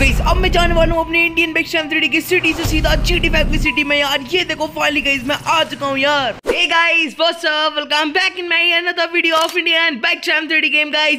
अब मैं जाने वाला हूँ अपने इंडियन बेक्शन थ्री की सिटी से सीधा जीटी फाइव की सिटी में यार ये देखो फाइनली गई मैं आ चुका हूँ यार 3D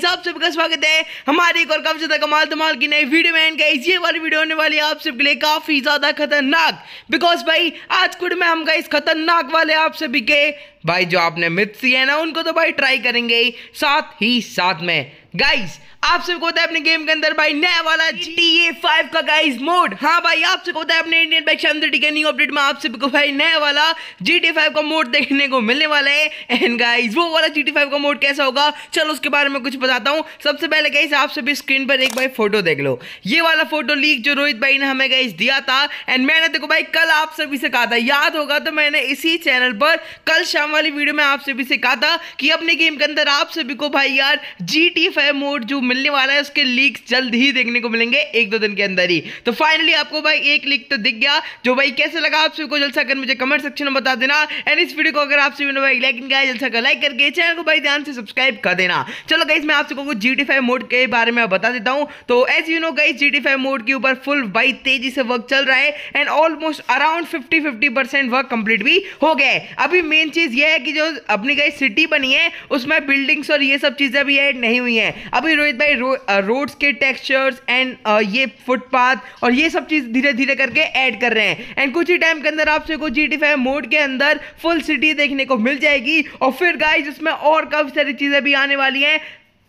आप सबका स्वागत है हमारे एक और से कमाल धमाल की नई वीडियो में गाइस ये वाली वीडियो होने वाली है आप सबके लिए काफी ज्यादा खतरनाक बिकॉज भाई आज कुड में हम गाइस खतरनाक वाले आप सभी के भाई जो आपने मिथ्स दिए हैं ना उनको तो भाई ट्राई करेंगे ही साथ ही साथ में गाइस आप सबको होता है अपने गेम के अंदर भाई नया वाला GTA 5 का गाइस मोड हाँ भाई आप सबको होता है अपने इंडियन बाइक शानदार के न्यू अपडेट में आप सबको भाई नया वाला GTA 5 का मोड देखने को मिलने वाला है एंड गाइस वो वाला GTA 5 का मोड कैसा होगा चलो उसके बारे में कुछ बताता हूँ सबसे पहले गाइस आप सभी स्क्रीन पर एक भाई फोटो देख लो ये वाला फोटो लीक जो रोहित भाई ने हमें गाइस दिया था एंड मैंने देखो भाई कल आप सभी से कहा था याद होगा तो मैंने इसी चैनल पर कल शाम एग्जाम वाली वीडियो में आप सभी से कहा था कि अपने गेम के अंदर आप सभी को भाई यार जी टी फाइव मोड जो मिलने वाला है उसके लीक जल्द ही देखने को मिलेंगे एक दो दिन के अंदर ही तो फाइनली आपको भाई एक लीक तो दिख गया जो भाई कैसे लगा आप सभी को जल्द से मुझे कमेंट सेक्शन में बता देना एंड इस वीडियो को अगर आप सभी ने भाई लाइक किया जल्द से लाइक करके चैनल को भाई ध्यान से सब्सक्राइब कर देना चलो गई मैं आप सबको जी टी फाइव मोड के बारे में बता देता हूँ तो एज यू नो गई जी टी मोड के ऊपर फुल भाई तेजी से वर्क चल रहा है and almost around fifty fifty work complete भी हो गया अभी मेन चीज ये है कि जो अपनी कई सिटी बनी है उसमें बिल्डिंग्स और ये सब चीज़ें भी ऐड नहीं हुई हैं अभी रोहित भाई रो, रोड्स के टेक्सचर्स एंड ये फुटपाथ और ये सब चीज़ धीरे धीरे करके ऐड कर रहे हैं एंड कुछ ही टाइम के अंदर आपसे को जी टी मोड के अंदर फुल सिटी देखने को मिल जाएगी और फिर गाइज इसमें और काफ़ी सारी चीज़ें भी आने वाली हैं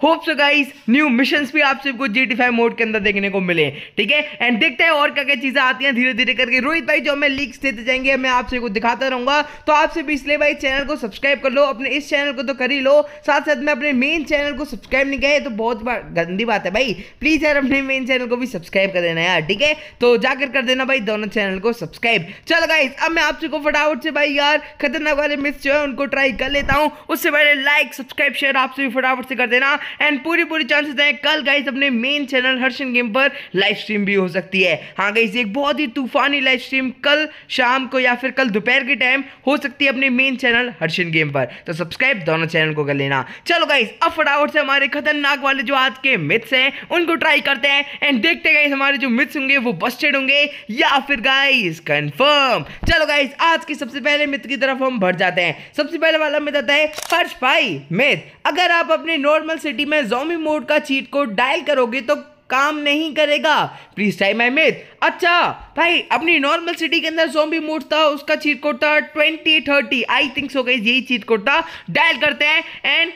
hope so guys new mission भी आप सबको जी टी फाइव मोड के अंदर देखने को मिले ठीक है एंड देखते हैं और क्या क्या चीजें आती हैं धीरे धीरे करके रोहित भाई जो हमें लीक्स देते जाएंगे मैं आप सबको दिखाता रहूंगा तो आप सभी इसलिए भाई चैनल को सब्सक्राइब कर लो अपने इस चैनल को तो कर ही लो साथ साथ में अपने मेन चैनल को सब्सक्राइब नहीं किया तो बहुत गंदी बात है भाई प्लीज यार अपने मेन चैनल को भी सब्सक्राइब कर देना यार ठीक है तो जाकर कर देना भाई दोनों चैनल को सब्सक्राइब चलो गाइस अब मैं आप सबको फटाफट से भाई यार खतरनाक वाले मिस जो है उनको ट्राई कर लेता हूँ उससे पहले लाइक सब्सक्राइब शेयर आप सभी फटाफट से कर देना एंड पूरी पूरी चांसेस हैं कल गाइस अपने मेन चैनल हर्षन गेम पर लाइव स्ट्रीम भी हो सकती है हाँ गाइस एक बहुत ही तूफानी लाइव स्ट्रीम कल शाम को या फिर कल दोपहर के टाइम हो सकती है अपने मेन चैनल हर्षन गेम पर तो सब्सक्राइब दोनों चैनल को कर लेना चलो गाइस अब फटाफट से हमारे खतरनाक वाले जो आज के मिथ्स हैं उनको ट्राई करते हैं एंड देखते गाइस हमारे जो मिथ्स होंगे वो बस्टेड होंगे या फिर गाइस कंफर्म चलो गाइस आज के सबसे पहले मिथ की तरफ हम भर जाते हैं सबसे पहले वाला मिथ आता है हर्ष भाई मिथ अगर आप अपने नॉर्मल सिटी एक्टिविटी में जोमी मोड का चीट कोड डायल करोगे तो काम नहीं करेगा प्लीज टाइम आई अच्छा भाई अपनी नॉर्मल सिटी के अंदर जोम्बी मोड था उसका चीट कोड था twenty thirty I think so guys यही चीट कोड था डायल करते हैं एंड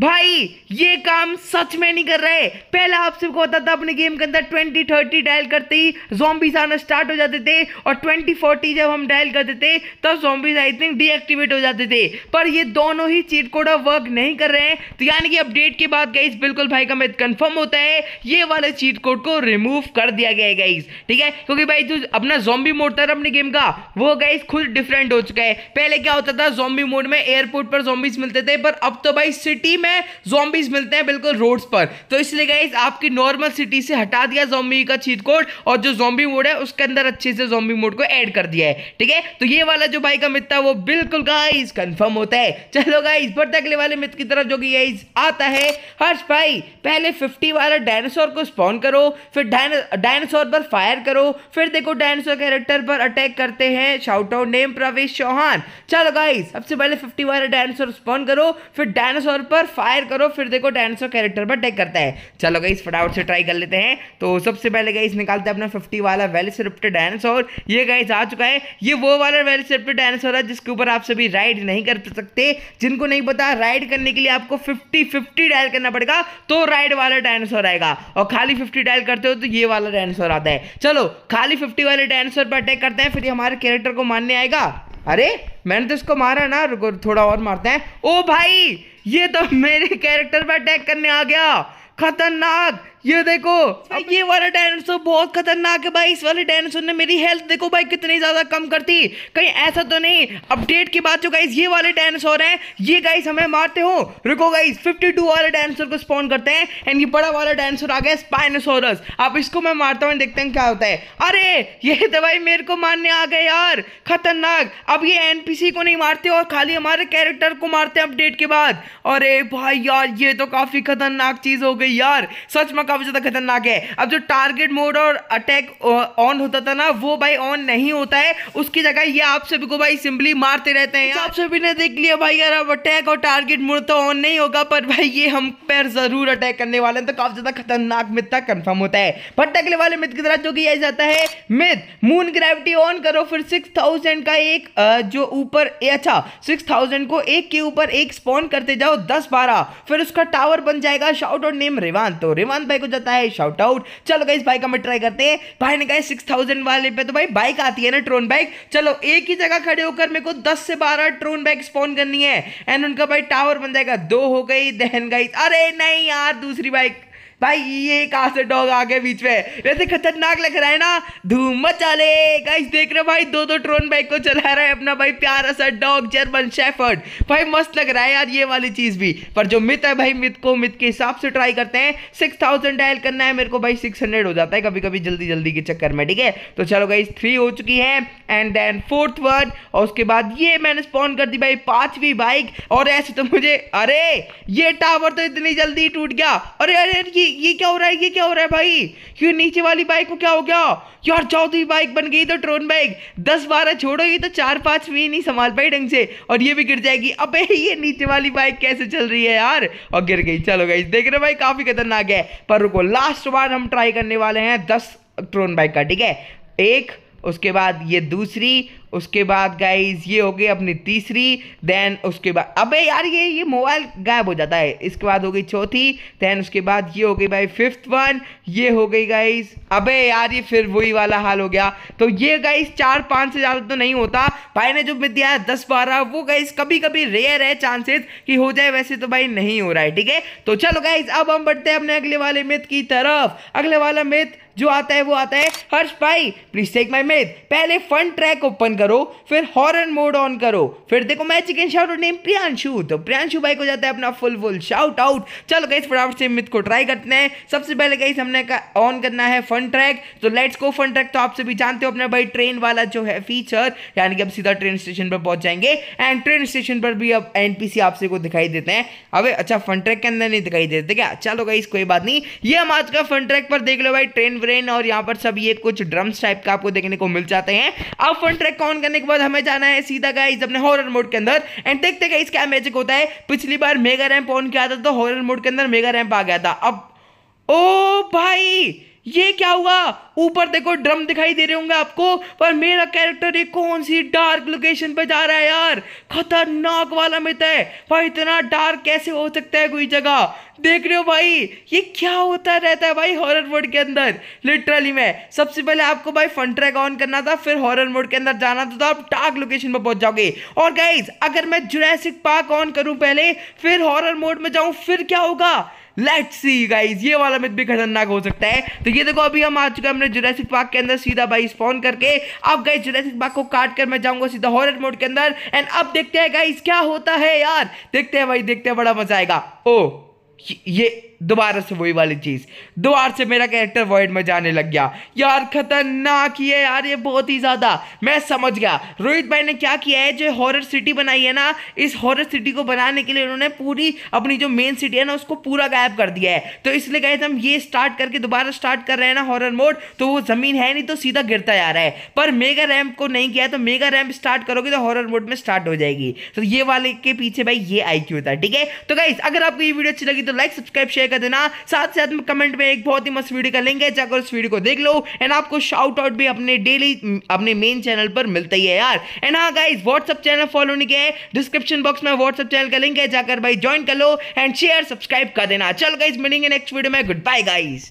भाई ये काम सच में नहीं कर रहे पहले आप सबको होता था अपने गेम के अंदर ट्वेंटी थर्टी डायल करते ही जोम्बीज आना स्टार्ट हो जाते थे और ट्वेंटी फोर्टी जब हम डायल करते थे तब तो जॉम्बीज आई थिंक डीएक्टिवेट हो जाते थे पर ये दोनों ही चीट कोड अब वर्क नहीं कर रहे हैं तो यानी कि अपडेट के बाद गई बिल्कुल भाई का मैथ कन्फर्म होता है ये वाले चीट कोड को रिमूव कर दिया गया है गाइज ठीक है क्योंकि भाई जो अपना जोम्बी मोड था अपने गेम का वो गाइज खुद डिफरेंट हो चुका है पहले क्या होता था जोम्बी मोड में एयरपोर्ट पर जोम्बीज मिलते थे पर अब तो भाई सिटी में में जॉम्बीज मिलते हैं बिल्कुल रोड्स पर तो इसलिए गाइज आपकी नॉर्मल सिटी से हटा दिया जोम्बी का चीट कोड और जो जोम्बी मोड है उसके अंदर अच्छे से जोम्बी मोड को ऐड कर दिया है ठीक है तो ये वाला जो बाइक का मित्र है वो बिल्कुल गाइज कंफर्म होता है चलो गाइज बढ़ते अगले वाले मित्र की तरफ जो कि गाइज आता है हर्ष भाई पहले फिफ्टी वाला डायनासोर को स्पॉन करो फिर डायनासोर पर फायर करो फिर देखो डायनासोर कैरेक्टर पर अटैक करते हैं शाउट आउट नेम प्रवेश चौहान चलो गाइज सबसे पहले फिफ्टी वाला डायनासोर स्पॉन करो फिर डायनासोर पर फायर करो फिर देखो डायनासोर कैरेक्टर पर अटैक करता है चलो गई फटाफट से ट्राई कर लेते हैं तो सबसे पहले गई निकालते हैं अपना फिफ्टी वाला वेल वेलिसरिप्टेड डायनासोर ये गाइस आ चुका है ये वो वाला वेल वेलिसरिप्टेड डायनासोर है जिसके ऊपर आप सभी राइड नहीं कर सकते जिनको नहीं पता राइड करने के लिए आपको फिफ्टी फिफ्टी डायल करना पड़ेगा तो राइड वाला डायनासोर आएगा और खाली फिफ्टी डायल करते हो तो ये वाला डायनासोर आता है चलो खाली फिफ्टी वाले डायनासोर पर अटैक करते हैं फिर हमारे कैरेक्टर को मानने आएगा अरे मैंने तो इसको मारा ना रुको थोड़ा और मारते हैं ओ भाई ये तो मेरे कैरेक्टर पर अटैक करने आ गया खतरनाक ये देखो अच्छा, ये वाला डायनासोर बहुत खतरनाक है भाई इस वाले डायनासोर ने मेरी हेल्थ देखो भाई कितनी ज़्यादा कम करती कहीं ऐसा तो नहीं अपडेट की बात जो गाइस ये वाले डायनासोर हैं ये गाइस हमें मारते हो रुको गाइस 52 वाले डायनासोर को स्पॉन करते हैं एंड ये बड़ा वाला डायनासोर आ गया स्पाइनोसोरस आप इसको मैं मारता हूँ देखते हैं क्या होता है अरे ये तो भाई मेरे को मारने आ गए यार खतरनाक अब ये एन को नहीं मारते और खाली हमारे कैरेक्टर को मारते हैं अपडेट के बाद अरे भाई यार ये तो काफ़ी खतरनाक चीज़ हो गई यार सच में काफ़ी ज़्यादा खतरनाक है अब जो टारगेट मोड और अटैक ऑन होता था ना वो भाई ऑन नहीं होता है उसकी जगह ये आप सभी को भाई सिंपली मारते रहते हैं अच्छा, आप सभी ने देख लिया भाई यार अब अटैक और टारगेट मोड तो ऑन नहीं होगा पर भाई ये हम पर ज़रूर अटैक करने वाले हैं तो काफ़ी ज़्यादा खतरनाक मित्र था कन्फर्म होता है बट अगले वाले मित्र की तरह जो कि जाता है मित मून ग्रेविटी ऑन करो फिर सिक्स का एक जो ऊपर अच्छा सिक्स को एक के ऊपर एक स्पॉन करते जाओ दस बारह फिर उसका टावर बन जाएगा शाउट और नेम रिवान तो रिवान भाई भाई को जाता है शॉर्ट आउट चलो गई भाई का मैं ट्राई करते हैं भाई ने कहा सिक्स थाउजेंड वाले पे तो भाई बाइक आती है ना ट्रोन बाइक चलो एक ही जगह खड़े होकर मेरे को दस से बारह ट्रोन बाइक स्पॉन करनी है एंड उनका भाई टावर बन जाएगा दो हो गई दहन गई अरे नहीं यार दूसरी बाइक भाई ये कासर डॉग आगे बीच में वैसे खतरनाक लग रहा है ना धूम मचा ले गाइस देख रहे भाई दो दो ट्रोन बाइक को चला रहा है अपना भाई प्यारा सा डॉग जर्मन शेफर्ड भाई मस्त लग रहा है यार ये वाली चीज़ भी पर जो मित है भाई मित को मित के हिसाब से ट्राई करते हैं सिक्स थाउजेंड डायल करना है मेरे को भाई सिक्स हंड्रेड हो जाता है कभी कभी जल्दी जल्दी के चक्कर में ठीक है तो चलो गाइस थ्री हो चुकी है एंड देन फोर्थ वर्ड और उसके बाद ये मैंने स्पॉन कर दी भाई पांचवी बाइक और ऐसे तो मुझे अरे ये टावर तो इतनी जल्दी टूट गया अरे अरे ये ये क्या हो रहा है ये क्या हो रहा है भाई ये नीचे वाली बाइक को क्या हो गया यार चौथी बाइक तो बन गई तो ट्रोन बाइक दस बारह छोड़ो ये तो चार पांच भी नहीं संभाल पाई ढंग से और ये भी गिर जाएगी अब ये नीचे वाली बाइक कैसे चल रही है यार और गिर गई चलो गई देख रहे भाई काफ़ी खतरनाक है पर रुको लास्ट बार हम ट्राई करने वाले हैं दस ट्रोन बाइक का ठीक है एक उसके बाद ये दूसरी उसके बाद गाइज ये हो गई अपनी तीसरी देन उसके बाद अबे यार ये ये मोबाइल गायब हो जाता है इसके बाद हो गई चौथी देन उसके बाद ये हो गई भाई फिफ्थ वन ये हो गई गाइज अबे यार ये फिर वही वाला हाल हो गया तो ये गाइज चार पाँच से ज़्यादा तो नहीं होता भाई ने जो दिया है दस बारह वो गाइज कभी कभी रेयर है चांसेस कि हो जाए वैसे तो भाई नहीं हो रहा है ठीक है तो चलो गाइज अब हम बढ़ते हैं अपने अगले वाले मित की तरफ अगले वाला मित जो आता है वो आता है हर्ष भाई प्लीज टेक माई मिथ पहले फन ट्रैक ओपन करो फिर हॉर्न मोड ऑन करो फिर देखो मैं चिकन शाउट नेम प्रियांशु तो प्रियांशु भाई को जाता है अपना फुल फुल शाउट आउट चलो गई फटाफट से मिथ को ट्राई करते हैं सबसे पहले गई हमने ऑन करना है फन ट्रैक तो लेट्स गो फन ट्रैक तो आप सभी जानते हो अपने भाई ट्रेन वाला जो है फीचर यानी कि अब सीधा ट्रेन स्टेशन पर पहुंच जाएंगे एंड ट्रेन स्टेशन पर भी अब एन आपसे को दिखाई देते हैं अबे अच्छा फन ट्रैक के अंदर नहीं दिखाई देते क्या चलो गई कोई बात नहीं ये हम आज का फन ट्रैक पर देख लो भाई ट्रेन व्रेन और यहाँ पर सब ये कुछ ड्रम्स टाइप का आपको देखने को मिल जाते हैं अब फन ट्रैक ऑन करने के बाद हमें जाना है सीधा गाइज अपने हॉरर मोड के अंदर एंड देखते गाइज क्या मैजिक होता है पिछली बार मेगा रैम्प ऑन किया था तो हॉरर मोड के अंदर मेगा रैम्प आ गया था अब ओ भाई ये क्या हुआ ऊपर देखो ड्रम दिखाई दे रहे होंगे आपको पर मेरा कैरेक्टर ये कौन सी डार्क लोकेशन पर जा रहा है यार खतरनाक वाला मित है पर इतना डार्क कैसे हो सकता है कोई जगह देख रहे हो भाई ये क्या होता रहता है भाई हॉरर मोड के अंदर लिटरली मैं सबसे पहले आपको भाई फन ट्रैक ऑन करना था फिर हॉरर मोड के अंदर जाना था तो आप डार्क लोकेशन पर पहुंच जाओगे और गाइज अगर मैं जुरैसिक पार्क ऑन करूं पहले फिर हॉरर मोड में जाऊं फिर क्या होगा लेट सी गाइज ये वाला मिथ भी खतरनाक हो सकता है तो ये देखो अभी हम आ चुके हैं हमने जुरासिक पार्क के अंदर सीधा भाई स्पॉन करके अब गाइस जुरासिक पार्क को काट कर मैं जाऊंगा सीधा हॉरर मोड के अंदर एंड अब देखते हैं गाइज क्या होता है यार देखते हैं भाई देखते हैं बड़ा मजा आएगा ओ ये दोबारा से वही वाली चीज़ दोबारा से मेरा कैरेक्टर वॉइड में जाने लग गया यार खतरनाक ही है यार ये बहुत ही ज़्यादा मैं समझ गया रोहित भाई ने क्या किया है जो हॉरर सिटी बनाई है ना इस हॉरर सिटी को बनाने के लिए उन्होंने पूरी अपनी जो मेन सिटी है ना उसको पूरा गायब कर दिया है तो इसलिए गए हम ये स्टार्ट करके दोबारा स्टार्ट कर रहे हैं ना हॉरर मोड तो वो ज़मीन है नहीं तो सीधा गिरता जा रहा है पर मेगा रैम्प को नहीं किया तो मेगा रैम्प स्टार्ट करोगे तो हॉरर मोड में स्टार्ट हो जाएगी तो ये वाले के पीछे भाई ये आई क्यू था ठीक है तो गाइज अगर आपको ये वीडियो अच्छी लगी तो लाइक सब्सक्राइब शेयर शेयर कर देना साथ साथ में कमेंट में एक बहुत ही मस्त वीडियो का लिंक है जाकर उस वीडियो को देख लो एंड आपको शाउट आउट भी अपने डेली अपने मेन चैनल पर मिलता ही है यार एंड हाँ गाइज व्हाट्सअप चैनल फॉलो नहीं किया है डिस्क्रिप्शन बॉक्स में व्हाट्सअप चैनल का लिंक है जाकर भाई ज्वाइन कर लो एंड शेयर सब्सक्राइब कर देना चलो गाइज मिलेंगे नेक्स्ट वीडियो में गुड बाय गाइज